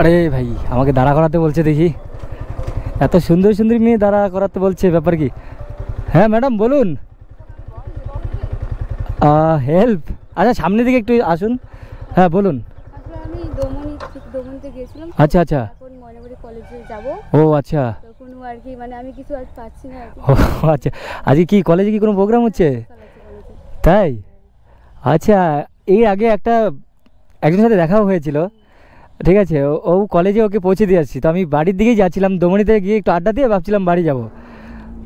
আরে ভাই আমাকে দাঁড়া করাতে বলছে দেখি এত সুন্দর সুন্দর মেয়ে দাঁড়া করাতে বলছে ব্যাপার কি হ্যাঁ ম্যাডাম বলুন হেল্প আচ্ছা সামনে দিকে একটু আসুন হ্যাঁ বলুন আচ্ছা আচ্ছা ও আচ্ছা মানে আচ্ছা আজকে কি কলেজে কি কোনো প্রোগ্রাম হচ্ছে তাই আচ্ছা এই আগে একটা একজনের সাথে দেখাও হয়েছিল ঠিক আছে ও কলেজে ওকে পৌঁছে দিয়ে আসছি তো আমি বাড়ির দিকেই যাচ্ছিলাম দমনিতে গিয়ে একটু আড্ডা দিয়ে ভাবছিলাম বাড়ি যাব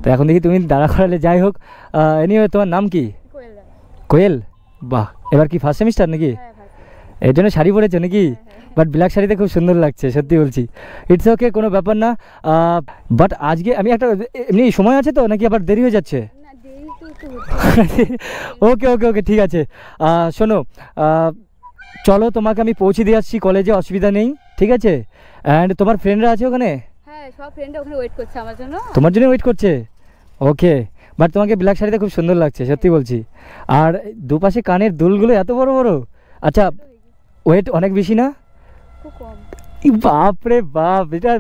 তো এখন দেখি তুমি দাঁড়া করালে যাই হোক এনিওয়ে তোমার নাম কি কোয়েল বাহ এবার কি ফার্স্ট সেমিস্টার নাকি হ্যাঁ, এর জন্য শাড়ি পরেছো নাকি বাট ব্ল্যাক হ্যাঁ, হ্যাঁ। শাড়িতে খুব সুন্দর লাগছে সত্যি বলছি ইটস ওকে কোনো ব্যাপার না বাট আজকে আমি একটা এমনি সময় আছে তো নাকি আবার দেরি হয়ে যাচ্ছে ওকে ওকে ওকে ঠিক আছে শোনো চলো তোমাকে আমি পৌঁছে দিয়ে আসছি কলেজে অসুবিধা নেই ঠিক আছে অ্যান্ড তোমার ফ্রেন্ডরা আছে ওখানে হ্যাঁ, তোমার জন্য ওয়েট করছে ওকে বাট তোমাকে ব্ল্যাক শাড়িতে খুব সুন্দর লাগছে সত্যি হ্যাঁ। বলছি আর দুপাশে কানের দুলগুলো এত বড় বড় আচ্ছা ওয়েট অনেক বেশি না বাপরে বাপ এটা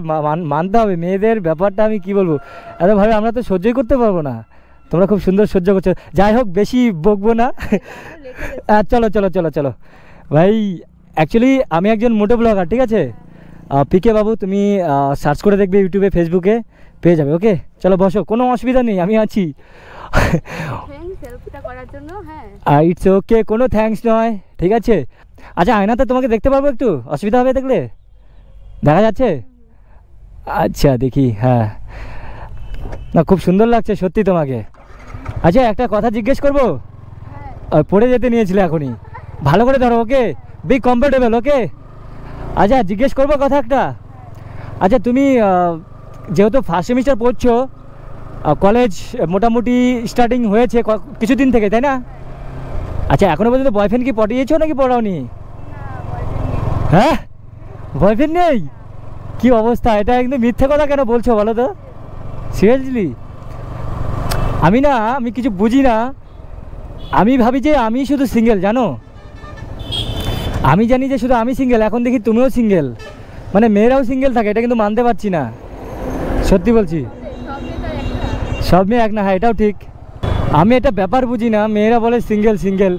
মানতে হবে মেয়েদের ব্যাপারটা আমি কি বলবো এত ভাবে আমরা তো সহ্যই করতে পারবো না তোমরা খুব সুন্দর সহ্য করছো যাই হোক বেশি বকবো না হ্যাঁ, চলো চলো চলো চলো ভাই অ্যাকচুয়ালি আমি একজন মোটো ব্লগার ঠিক আছে পিকে বাবু তুমি সার্চ করে দেখবে ইউটিউবে ফেসবুকে পেয়ে যাবে ওকে চলো বসো কোনো অসুবিধা নেই আমি আছি ইটস ওকে হ্যাঁ। কোনো থ্যাংকস নয় ঠিক আছে আচ্ছা আয়নাতে তোমাকে দেখতে পারবো একটু অসুবিধা হবে দেখলে দেখা যাচ্ছে আচ্ছা দেখি হ্যাঁ না খুব সুন্দর লাগছে সত্যি তোমাকে আচ্ছা একটা কথা জিজ্ঞেস করবো হ্যাঁ। পড়ে যেতে নিয়েছিলে এখনই ভালো করে ধরো ওকে বি কমফোর্টেবল ওকে আচ্ছা জিজ্ঞেস করবো কথা একটা আচ্ছা তুমি যেহেতু ফার্স্ট সেমিস্টার পড়ছো কলেজ মোটামুটি স্টার্টিং হয়েছে কিছুদিন থেকে তাই না আচ্ছা এখনও পর্যন্ত বয়ফ্রেন্ড কি পটিয়েছো নাকি পড়াওনি হ্যাঁ বয়ফ্রেন্ড নেই কি অবস্থা এটা একদম মিথ্যে কথা কেন বলছো বলো তো সিরিয়াসলি আমি না আমি কিছু বুঝি না আমি ভাবি যে আমি শুধু সিঙ্গেল জানো আমি জানি যে শুধু আমি সিঙ্গেল এখন দেখি তুমিও সিঙ্গেল মানে মেয়েরাও সিঙ্গেল থাকে এটা কিন্তু মানতে পারছি না সত্যি বলছি সব মেয়ে এক না হ্যাঁ এটাও ঠিক আমি এটা ব্যাপার বুঝি না মেয়েরা বলে সিঙ্গেল সিঙ্গেল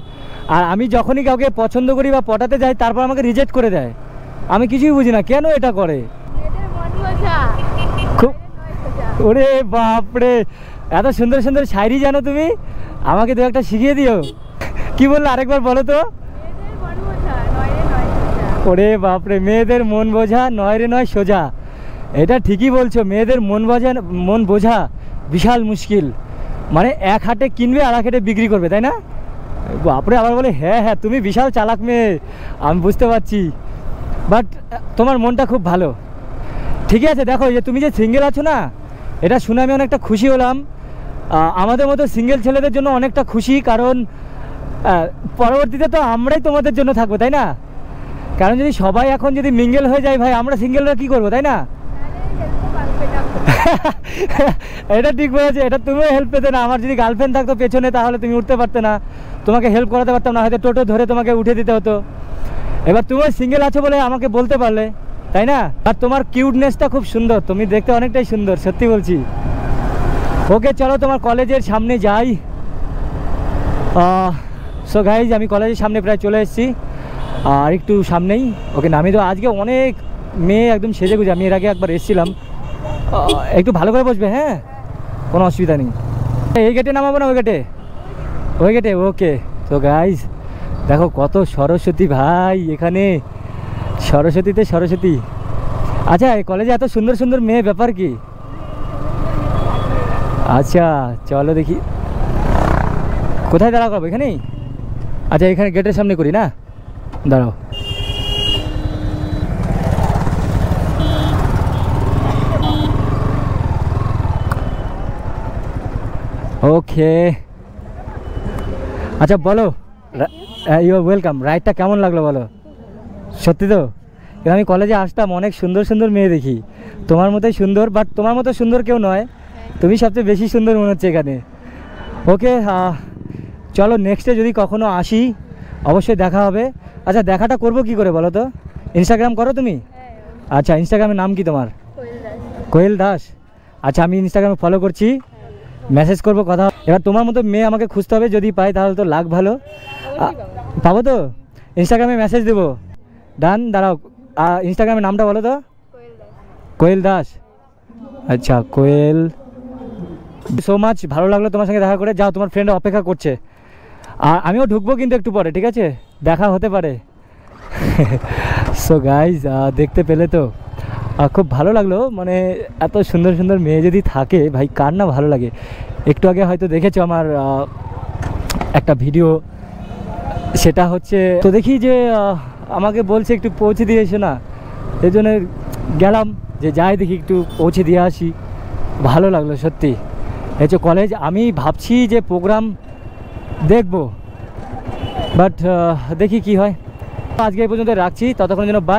আর আমি যখনই কাউকে পছন্দ করি বা পটাতে যাই তারপর আমাকে রিজেক্ট করে দেয় আমি কিছুই বুঝি না কেন এটা করে খুব ওরে বাপরে এত সুন্দর সুন্দর শায়রি জানো তুমি আমাকে দু একটা শিখিয়ে দিও কি বললো আরেকবার বলো তো ওরে বাপরে মেয়েদের মন বোঝা নয় রে নয় সোজা এটা ঠিকই বলছো মেয়েদের মন বোঝা মন বোঝা বিশাল মুশকিল মানে এক হাটে কিনবে আর এক হাটে বিক্রি করবে তাই না বাপরে আবার বলে হ্যাঁ হ্যাঁ তুমি বিশাল চালাক মেয়ে আমি বুঝতে পারছি বাট তোমার মনটা খুব ভালো ঠিক আছে দেখো যে তুমি যে সিঙ্গেল আছো না এটা শুনে আমি অনেকটা খুশি হলাম আমাদের মতো সিঙ্গেল ছেলেদের জন্য অনেকটা খুশি কারণ পরবর্তীতে তো আমরাই তোমাদের জন্য থাকবো তাই না কারণ যদি সবাই এখন যদি মিঙ্গেল হয়ে যায় ভাই আমরা সিঙ্গেলরা কি করবো তাই না এটা ঠিক বলেছে এটা তুমিও হেল্প পেতে না আমার যদি গার্লফ্রেন্ড থাকতো পেছনে তাহলে তুমি উঠতে পারতে না তোমাকে হেল্প করাতে পারতাম না হয়তো টোটো ধরে তোমাকে উঠে দিতে হতো এবার তুমি সিঙ্গেল আছো বলে আমাকে বলতে পারলে তাই না আর তোমার কিউটনেসটা খুব সুন্দর তুমি দেখতে অনেকটাই সুন্দর সত্যি বলছি ওকে চলো তোমার কলেজের সামনে যাই সো গাইজ আমি কলেজের সামনে প্রায় চলে এসেছি আর একটু সামনেই ওকে নামিয়ে দেবো আজকে অনেক মেয়ে একদম সেজে গুজে আমি এর আগে একবার এসেছিলাম একটু ভালো করে বসবে হ্যাঁ কোনো অসুবিধা নেই এই গেটে নামাবো না ওই গেটে ওই গেটে ওকে তো গাইজ দেখো কত সরস্বতী ভাই এখানে সরস্বতীতে সরস্বতী আচ্ছা এই কলেজে এত সুন্দর সুন্দর মেয়ে ব্যাপার কি আচ্ছা চলো দেখি কোথায় দাঁড়া করবো এখানেই আচ্ছা এখানে গেটের সামনে করি না দাঁড়াও ওকে আচ্ছা বলো ইউ ওয়েলকাম রাইডটা কেমন লাগলো বলো সত্যি তো এবার আমি কলেজে আসতাম অনেক সুন্দর সুন্দর মেয়ে দেখি তোমার মতোই সুন্দর বাট তোমার মতো সুন্দর কেউ নয় তুমি সবচেয়ে বেশি সুন্দর মনে হচ্ছে এখানে ওকে চলো নেক্সটে যদি কখনো আসি অবশ্যই দেখা হবে আচ্ছা দেখাটা করবো কি করে বলো তো ইনস্টাগ্রাম করো তুমি হ্যাঁ। আচ্ছা ইনস্টাগ্রামের নাম কি তোমার কোয়েল দাস আচ্ছা আমি ইনস্টাগ্রামে ফলো করছি মেসেজ হ্যাঁ। করবো কথা এবার তোমার মতো মেয়ে আমাকে খুঁজতে হবে যদি পাই তাহলে তো লাগ ভালো পাবো তো ইনস্টাগ্রামে মেসেজ দেবো ডান দাঁড়াও ইনস্টাগ্রামের নামটা বলো তো কোয়েল দাস আচ্ছা কোয়েল সো মাচ ভালো লাগলো তোমার সঙ্গে দেখা করে যাও তোমার ফ্রেন্ড অপেক্ষা করছে আর আমিও ঢুকবো কিন্তু একটু পরে ঠিক আছে দেখা হতে পারে সো গাইজ দেখতে পেলে তো খুব ভালো লাগলো মানে এত সুন্দর সুন্দর মেয়ে যদি থাকে ভাই কার না ভালো লাগে একটু আগে হয়তো দেখেছো আমার একটা ভিডিও সেটা হচ্ছে তো দেখি যে আমাকে বলছে একটু পৌঁছে দিয়ে এসে না এই জন্য গেলাম যে যাই দেখি একটু পৌঁছে দিয়ে আসি ভালো লাগলো সত্যি এই কলেজ আমি ভাবছি যে প্রোগ্রাম দেখবো বাট uh, দেখি কি হয় আজকে এই পর্যন্ত রাখছি ততক্ষণ যেন বাই